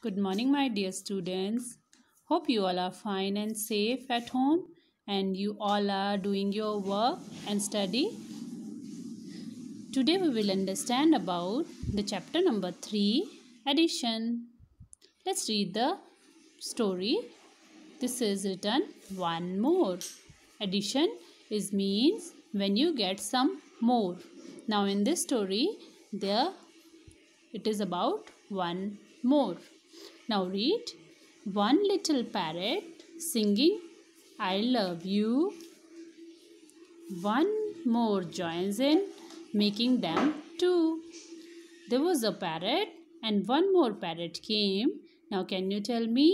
Good morning, my dear students. Hope you all are fine and safe at home and you all are doing your work and study. Today we will understand about the chapter number 3 addition. Let's read the story. This is written one more. Addition is means when you get some more. Now in this story there it is about one more. Now read. One little parrot singing I love you. One more joins in making them two. There was a parrot and one more parrot came. Now can you tell me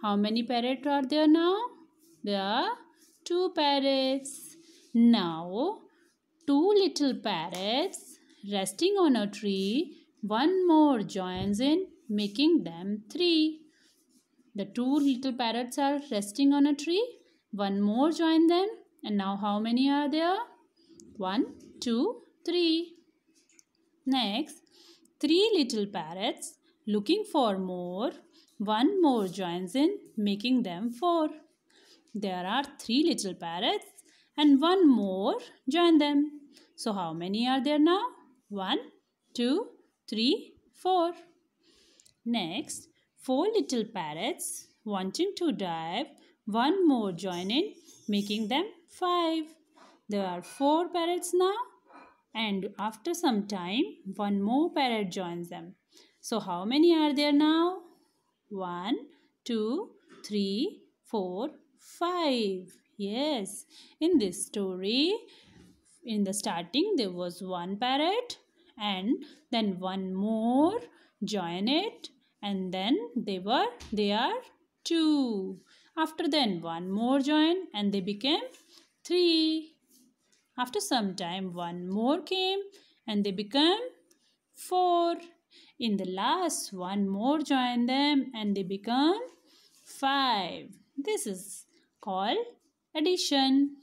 how many parrots are there now? There are two parrots. Now two little parrots resting on a tree. One more joins in making them three. The two little parrots are resting on a tree. One more join them. And now how many are there? One, two, three. Next, three little parrots looking for more. One more joins in, making them four. There are three little parrots and one more join them. So how many are there now? One, two, three, four. Next, four little parrots wanting to dive, one more join in, making them five. There are four parrots now and after some time, one more parrot joins them. So how many are there now? One, two, three, four, five. Yes, in this story, in the starting there was one parrot and then one more join it and then they were they are two after then one more join and they became three after some time one more came and they became four in the last one more join them and they become five this is called addition